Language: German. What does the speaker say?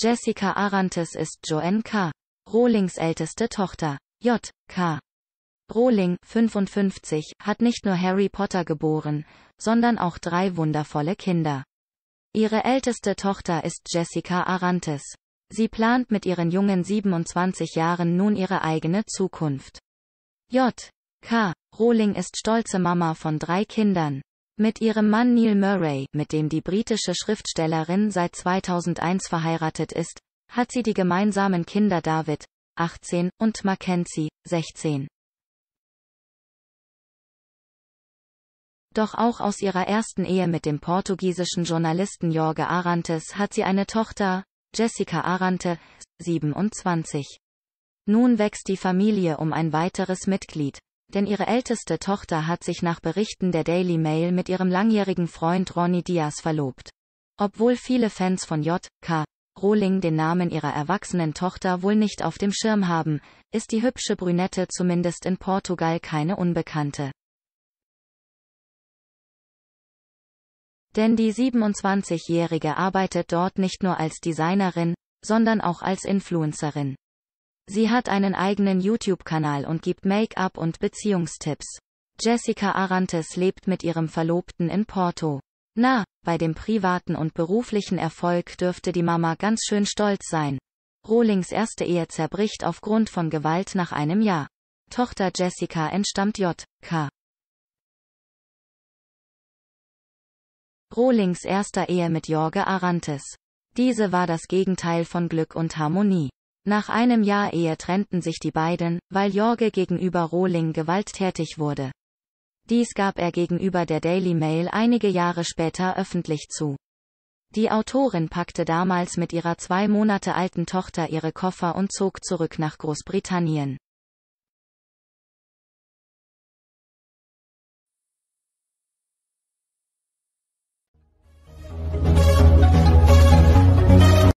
Jessica Arantes ist Joanne K. Rohlings älteste Tochter. J. K. Rowling, 55, hat nicht nur Harry Potter geboren, sondern auch drei wundervolle Kinder. Ihre älteste Tochter ist Jessica Arantes. Sie plant mit ihren jungen 27 Jahren nun ihre eigene Zukunft. J. K. Rowling ist stolze Mama von drei Kindern. Mit ihrem Mann Neil Murray, mit dem die britische Schriftstellerin seit 2001 verheiratet ist, hat sie die gemeinsamen Kinder David, 18, und Mackenzie, 16. Doch auch aus ihrer ersten Ehe mit dem portugiesischen Journalisten Jorge Arantes hat sie eine Tochter, Jessica Arante, 27. Nun wächst die Familie um ein weiteres Mitglied denn ihre älteste Tochter hat sich nach Berichten der Daily Mail mit ihrem langjährigen Freund Ronnie Diaz verlobt. Obwohl viele Fans von J.K. Rowling den Namen ihrer erwachsenen Tochter wohl nicht auf dem Schirm haben, ist die hübsche Brünette zumindest in Portugal keine Unbekannte. Denn die 27-Jährige arbeitet dort nicht nur als Designerin, sondern auch als Influencerin. Sie hat einen eigenen YouTube-Kanal und gibt Make-up und Beziehungstipps. Jessica Arantes lebt mit ihrem Verlobten in Porto. Na, bei dem privaten und beruflichen Erfolg dürfte die Mama ganz schön stolz sein. Rohlings erste Ehe zerbricht aufgrund von Gewalt nach einem Jahr. Tochter Jessica entstammt J.K. Rohlings erster Ehe mit Jorge Arantes. Diese war das Gegenteil von Glück und Harmonie. Nach einem Jahr Ehe trennten sich die beiden, weil Jorge gegenüber Rowling gewalttätig wurde. Dies gab er gegenüber der Daily Mail einige Jahre später öffentlich zu. Die Autorin packte damals mit ihrer zwei Monate alten Tochter ihre Koffer und zog zurück nach Großbritannien.